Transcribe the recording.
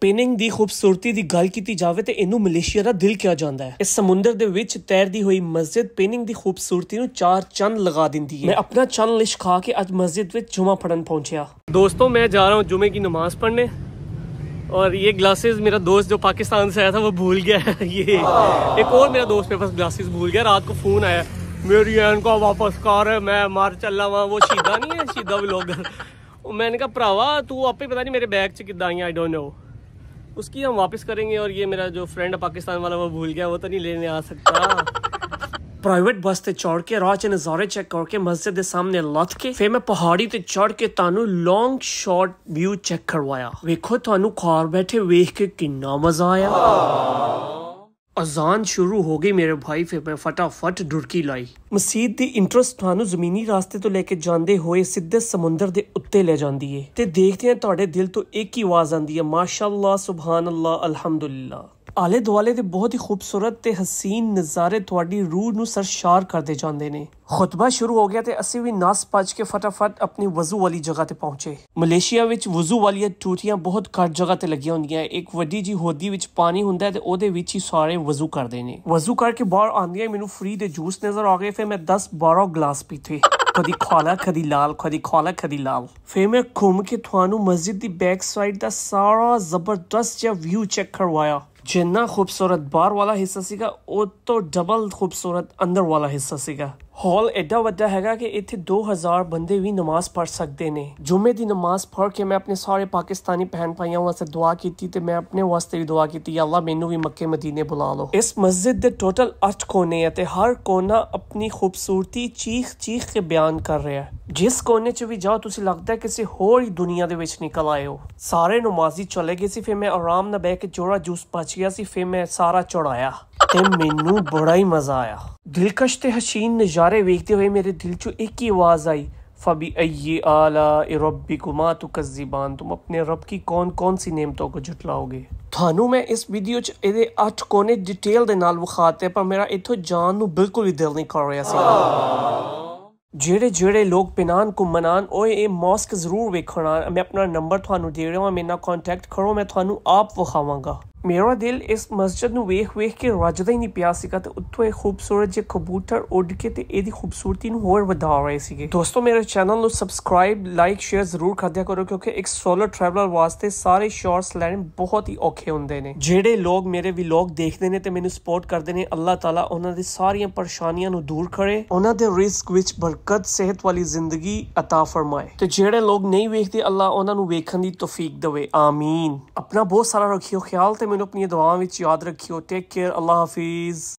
ਪਿਨਿੰਗ ਦੀ ਖੂਬਸੂਰਤੀ ਦੀ ਗੱਲ ਕੀਤੀ ਜਾਵੇ ਤੇ ਇਹਨੂੰ ਮਲੇਸ਼ੀਆ ਦਾ ਦਿਲ ਕਿਹਾ ਜਾਂਦਾ ਹੈ ਇਸ ਸਮੁੰਦਰ ਦੇ ਵਿੱਚ ਤੈਰਦੀ ਹੋਈ ਮਸਜਿਦ ਪਿਨਿੰਗ ਦੀ ਖੂਬਸੂਰਤੀ ਨੂੰ ਚਾਰ ਚੰਨ ਲਗਾ ਦਿੰਦੀ ਹੈ ਮੈਂ ਆਪਣਾ ਚੰਨ ਲਿਸ਼ਕਾ ਕੇ ਅੱਜ ਮਸਜਿਦ ਵਿੱਚ ਜੁਮਾ ਪੜਨ ਪਹੁੰਚਿਆ ਦੋਸਤੋ ਮੈਂ ਜਾ ਰਹਾ ਹਾਂ ਜੁਮੇ ਦੀ ਨਮਾਜ਼ ਪੜਨੇ ਔਰ ਇਹ ਗਲਾਸਿਸ ਮੇਰਾ ਦੋਸਤ ਜੋ ਪਾਕਿਸਤਾਨ ਸੇ ਆਇਆ ਥਾ ਉਹ ਭੁੱਲ ਗਿਆ ਇਹ ਇੱਕ ਹੋਰ ਮੇਰਾ ਦੋਸਤ ਮੇਰੇ ਪਾਸ ਗਲਾਸਿਸ ਭੁੱਲ ਗਿਆ ਰਾਤ ਕੋ ਫੋਨ ਆਇਆ ਮੇਰੀ ਐਨ ਕੋ ਵਾਪਸ ਕਰ ਮੈਂ ਮਰ ਚੱਲਾਵਾ ਉਹ ਸ਼ੀਦਾ ਨਹੀਂ ਹੈ ਸ਼ੀਦਾ ਵਲੋਗਰ ਉਹ ਮੈਂ ਨੇ ਕਹਾ ਭਰਾਵਾ ਤੂੰ ਆਪੇ ਪਤਾ ਨਹੀਂ ਮੇਰੇ ਬੈਗ ਚ ਕਿੱਦਾਂ ਆਈ ਆਈ ਡੋਨਟ ਨੋ उसकी हम वापस करेंगे और ये मेरा जो फ्रेंड पाकिस्तान वाला वो भूल गया वो तो नहीं लेने आ सकता ਪ੍ਰਾਈਵੇਟ ਬੱਸ ਤੇ ਚੜ ਕੇ ਰਾਹ ਚ ਨਜ਼ਾਰੇ ਚੈੱਕ ਕਰਕੇ ਮਸਜਿਦ ਦੇ ਸਾਹਮਣੇ ਲੱਥ ਕੇ ਫੇਰ ਮੈਂ ਪਹਾੜੀ ਤੇ ਚੜ ਕੇ ਤੁਹਾਨੂੰ ਲੌਂਗ ਸ਼ਾਟ ਵਿਊ ਚੈੱਕ ਕਰਵਾਇਆ ਵੇਖੋ ਤੁਹਾਨੂੰ ਕਾਰ ਬੈਠੇ ਵੇਖ ਕੇ ਕਿੰਨਾ ਮਜ਼ਾ ਆਇਆ ਅਜ਼ਾਨ ਸ਼ੁਰੂ ਹੋ ਗਈ ਮੇਰੇ ਭਾਈ ਫਿਰ ਮੈਂ ਫਟਾਫਟ ਡੁਰਕੀ ਲਾਈ ਮਸਜਿਦ ਦੀ ਇੰਟਰਸਟ ਤੁਹਾਨੂੰ ਜ਼ਮੀਨੀ ਰਾਸਤੇ ਤੋਂ ਲੈ ਕੇ ਜਾਂਦੇ ਹੋਏ ਸਿੱਧੇ ਸਮੁੰਦਰ ਦੇ ਉੱਤੇ ਲੈ ਜਾਂਦੀ ਏ ਤੇ ਦੇਖਦੇ ਆ ਤੁਹਾਡੇ ਦਿਲ ਤੋਂ ਇੱਕ ਹੀ ਆਵਾਜ਼ ਆਉਂਦੀ ਆ ਮਾਸ਼ਾਅੱਲਾ ਸੁਭਾਨ ਅੱਲਾ ਅਲਹਮਦੁਲਿਲਾ ਆਲੇ ਦੁਆਲੇ ਦੇ ਬਹੁਤ ਹੀ ਖੂਬਸੂਰਤ ਤੇ ਹਸੀਨ ਨਜ਼ਾਰੇ ਤੁਹਾਡੀ ਰੂਹ ਨੂੰ ਸਰਸ਼ਾਰ ਕਰਦੇ ਜਾਂਦੇ ਨੇ ਖੁਤਬਾ ਸ਼ੁਰੂ ਹੋ ਗਿਆ ਤੇ ਅਸੀਂ ਵੀ ਨਾਸ ਪੱਜ ਕੇ ਫਟਾਫਟ ਆਪਣੀ ਵਜ਼ੂ ਵਾਲੀ ਜਗ੍ਹਾ ਤੇ ਪਹੁੰਚੇ ਮਲੇਸ਼ੀਆ ਵਿੱਚ ਵਜ਼ੂ ਵਾਲੀਆਂ ਟੂਟੀਆਂ ਬਹੁਤ ਘੱਟ ਜਗ੍ਹਾ ਤੇ ਲੱਗੀਆਂ ਹੁੰਦੀਆਂ ਇੱਕ ਵੱਡੀ ਜੀ ਹੋਦੀ ਵਿੱਚ ਪਾਣੀ ਹੁੰਦਾ ਹੈ ਤੇ ਉਹਦੇ ਵਿੱਚ ਹੀ ਸਾਰੇ ਵਜ਼ੂ ਕਰਦੇ ਨੇ ਵਜ਼ੂ ਕਰਕੇ ਬਾਹਰ ਹੈ ਮੈਨੂੰ ਫ੍ਰੀ ਦੇ ਜੂਸ ਨਜ਼ਰ ਆ ਗਏ ਫਿਰ ਮੈਂ 10 12 ਗਲਾਸ ਪੀਤੇ ਕਦੀ ਖਾਲਾ ਕਦੀ ਲਾਲ ਕਦੀ ਖਾਲਾ ਕਦੀ ਲਾਲ ਫੇ ਮੈਂ ਘੁੰਮ ਕੇ ਤੁਹਾਨੂੰ ਮਸਜਿਦ ਦੀ ਬੈਕ ਸਾਈਡ ਦਾ ਸਾਰਾ ਜ਼ਬਰਦਸਤ ਜਿਹਾ ਵਿਊ ਚੈੱਕ ਕਰਵਾਇਆ ਜਿੰਨਾ ਖੂਬਸੂਰਤ ਬਾਹਰ ਵਾਲਾ ਹਿੱਸਾ ਸੀਗਾ ਉਹ ਤੋਂ ਡਬਲ ਖੂਬਸੂਰਤ ਅੰਦਰ ਵਾਲਾ ਹਿੱਸਾ ਸੀਗਾ ਹਾਲ ਐਡਾ ਵੱਡਾ ਹੈਗਾ ਕਿ ਇੱਥੇ 2000 ਬੰਦੇ ਵੀ ਨਮਾਜ਼ ਪੜ ਸਕਦੇ ਨੇ ਜੁਮੇ ਦੀ ਨਮਾਜ਼ ਪੜ੍ਹ ਕੇ ਮੈਂ ਆਪਣੇ ਸਾਰੇ ਪਾਕਿਸਤਾਨੀ ਭੈਣ ਭਾਈਆਂ ਵਾਸਤੇ ਦੁਆ ਕੀਤੀ ਤੇ ਮੈਂ ਆਪਣੇ ਵਾਸਤੇ ਵੀ ਦੁਆ ਕੀਤੀ ਯਾ ਅੱਲਾ ਮੈਨੂੰ ਵੀ ਮੱਕੇ ਮਦੀਨੇ ਬੁਲਾ ਲਓ ਇਸ ਮਸਜਿਦ ਦੇ ਟੋਟਲ 8 ਕੋਨੇ ਅਤੇ ਹਰ ਕੋਨਾ ਆਪਣੀ ਖੂਬਸੂਰਤੀ ਚੀਖ ਚੀਖ ਕੇ ਬਿਆਨ ਕਰ ਰਿਹਾ ਹੈ ਜਿਸ ਕੋਨੇ 'ਚ ਵੀ ਜਾਓ ਤੁਸੀਂ ਲੱਗਦਾ ਕਿਸੇ ਹੋਰ ਹੀ ਦੁਨੀਆ ਦੇ ਵਿੱਚ ਨਿਕਲ ਆਏ ਹੋ ਸਾਰੇ ਨਮਾਜ਼ੀ ਚਲੇ ਗਏ ਸੀ ਫਿਰ ਮੈਂ ਆਰਾਮ ਨਾਲ ਬਹਿ ਕੇ ਜੋੜਾ ਜੂਸ ਪਾਚਿਆ ਸੀ ਫਿਰ ਮੈਂ ਸਾਰਾ ਚੜਾਇਆ ਤੇ ਮੈਨੂੰ ਬੜਾ ਹੀ ਮਜ਼ਾ ਆਇਆ ਦਿਲਕਸ਼ ਤੇ ਹਸ਼ੀਨ ਨਜ਼ਾਰੇ ਸਾਰੇ ਵੇਖਦੇ ਹੋਏ ਮੇਰੇ ਦਿਲ ਚ ਇੱਕ ਹੀ ਆਵਾਜ਼ ਆਈ ਫਬੀ ਅਈ ਆਲਾ ਰਬਬਿਕੁਮਾ ਤੁਕਜ਼ਿਬਾਨ ਤੁਮ ਆਪਣੇ ਰਬ ਕੀ ਕੌਣ-ਕੌਣ ਸੀ ਨੇਮਤੋਂ ਕੋ ਝੁਟਲਾਓਗੇ ਤੁਹਾਨੂੰ ਮੈਂ ਇਸ ਵੀਡੀਓ 'ਚ ਇਹਦੇ ਅੱਠ ਕੋਨੇ ਡਿਟੇਲ ਦੇ ਨਾਲ ਵਿਖਾਤੇ ਪਰ ਮੇਰਾ ਇਥੋਂ ਜਾਣ ਨੂੰ ਬਿਲਕੁਲ ਹੀ ਦਿਲ ਨਹੀਂ ਕਰ ਰਿਹਾ ਸੀ ਜਿਹੜੇ ਜਿਹੜੇ ਲੋਕ ਪਿਨਾਨ ਕੋ ਮਨਾਨ ਓਏ ਇਹ ਮੌਸਕ ਜ਼ਰੂਰ ਵੇਖਣਾ ਮੈਂ ਆਪਣਾ ਨੰਬਰ ਤੁਹਾਨੂੰ ਦੇ ਰਿਹਾ ਹਾਂ ਮੇਰੇ ਨਾਲ ਕੰਟੈਕਟ ਕਰੋ ਮੈਂ ਤੁਹਾਨੂੰ ਆਪ ਵਿਖਾਵਾਂਗਾ ਮੇਰਾ ਦਿਲ ਇਸ ਮਸਜਿਦ ਨੂੰ ਵੇਖ-ਵੇਖ ਕੇ ਰਜਦਾ ਹੀ ਨਹੀਂ ਪਿਆ ਸੀਗਾ ਤੇ ਉੱਥੋਂ ਇਹ ਖੂਬਸੂਰਤ ਜਿਹਾ ਕਬੂਤਰ ਉੱਡ ਕੇ ਤੇ ਇਹਦੀ ਖੂਬਸੂਰਤੀ ਨੂੰ ਹੋਰ ਵਧਾ ਰਹੇ ਸੀਗੇ ਦੋਸਤੋ ਮੇਰੇ ਚੈਨਲ ਨੂੰ ਸਬਸਕ੍ਰਾਈਬ ਲਾਈਕ ਸ਼ੇਅਰ ਜ਼ਰੂਰ ਕਰ ਦਿਆ ਕਰੋ ਕਿਉਂਕਿ ਇੱਕ ਸੋਲੋ ਟਰੈਵਲਰ ਵਾਸਤੇ ਸਾਰੇ ਸ਼ਾਰਟਸ ਲੈਣੇ ਬਹੁਤ ਹੀ ਔਖੇ ਹੁੰਦੇ ਨੇ ਜਿਹੜੇ ਲੋਕ ਮੇਰੇ ਵਲੌਗ ਦੇਖਦੇ ਨੇ ਤੇ ਮੈਨੂੰ ਸਪੋਰਟ ਕਰਦੇ ਨੇ ਅੱਲਾਹ ਤਾਲਾ ਉਹਨਾਂ ਦੀ ਸਾਰੀਆਂ ਪਰੇਸ਼ਾਨੀਆਂ ਨੂੰ ਦੂਰ ਕਰੇ ਉਹਨਾਂ ਦੇ ਰਿਸਕ ਵਿੱਚ ਬਰਕਤ ਸਿਹਤ ਵਾਲੀ ਜ਼ਿੰਦਗੀ عطا ਫਰਮਾਏ ਤੇ ਜਿਹੜੇ ਲੋਕ ਨਹੀਂ ਵੇਖਦੇ ਅੱਲਾਹ ਉਹਨਾਂ ਨੂੰ ਵੇਖਣ ਦੀ ਤੌਫੀਕ ਦੇਵੇ ਆਮੀਨ ਆਪਣਾ ਬਹੁਤ ਸਾਰਾ ਰੱਖਿਓ ਖਿਆਲ ਤੇ ਮੈਨੂੰ ਆਪਣੀਆਂ ਦੁਆਵਾਂ ਵਿੱਚ ਯਾਦ ਰੱਖਿਓ ਟੇਕ ਕੇਅਰ ਅੱਲਾਹ ਹਾਫਿਜ਼